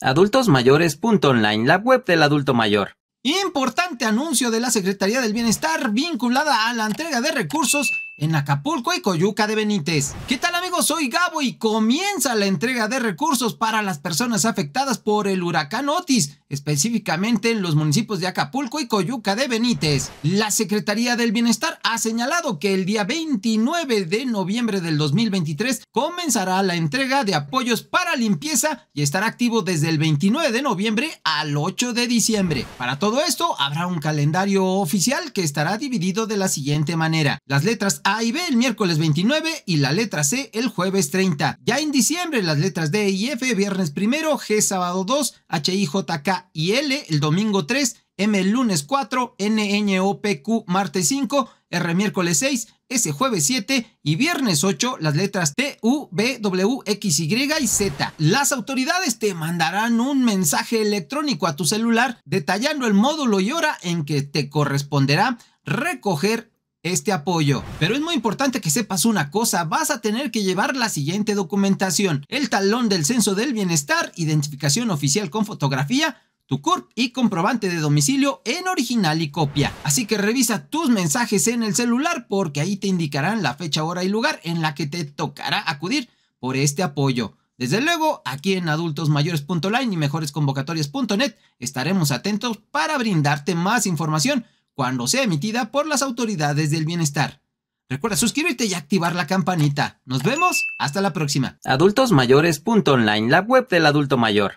Adultos la web del adulto mayor. Importante anuncio de la Secretaría del Bienestar vinculada a la entrega de recursos en Acapulco y Coyuca de Benítez. ¿Qué tal amigos? Soy Gabo y comienza la entrega de recursos para las personas afectadas por el huracán Otis específicamente en los municipios de Acapulco y Coyuca de Benítez. La Secretaría del Bienestar ha señalado que el día 29 de noviembre del 2023 comenzará la entrega de apoyos para limpieza y estará activo desde el 29 de noviembre al 8 de diciembre. Para todo esto habrá un calendario oficial que estará dividido de la siguiente manera. Las letras A y B el miércoles 29 y la letra C el jueves 30. Ya en diciembre las letras D y F viernes primero, G sábado 2, H, y J, K y L el domingo 3, M el lunes 4, NNOPQ martes 5, R miércoles 6, S jueves 7 y viernes 8 las letras T, U, B, W, X, Y y Z. Las autoridades te mandarán un mensaje electrónico a tu celular detallando el módulo y hora en que te corresponderá recoger este apoyo. Pero es muy importante que sepas una cosa, vas a tener que llevar la siguiente documentación, el talón del censo del bienestar, identificación oficial con fotografía, tu CURP y comprobante de domicilio en original y copia. Así que revisa tus mensajes en el celular porque ahí te indicarán la fecha, hora y lugar en la que te tocará acudir por este apoyo. Desde luego, aquí en adultosmayores.online y mejoresconvocatorias.net estaremos atentos para brindarte más información cuando sea emitida por las autoridades del bienestar. Recuerda suscribirte y activar la campanita. Nos vemos hasta la próxima. Adultosmayores.online, la web del adulto mayor.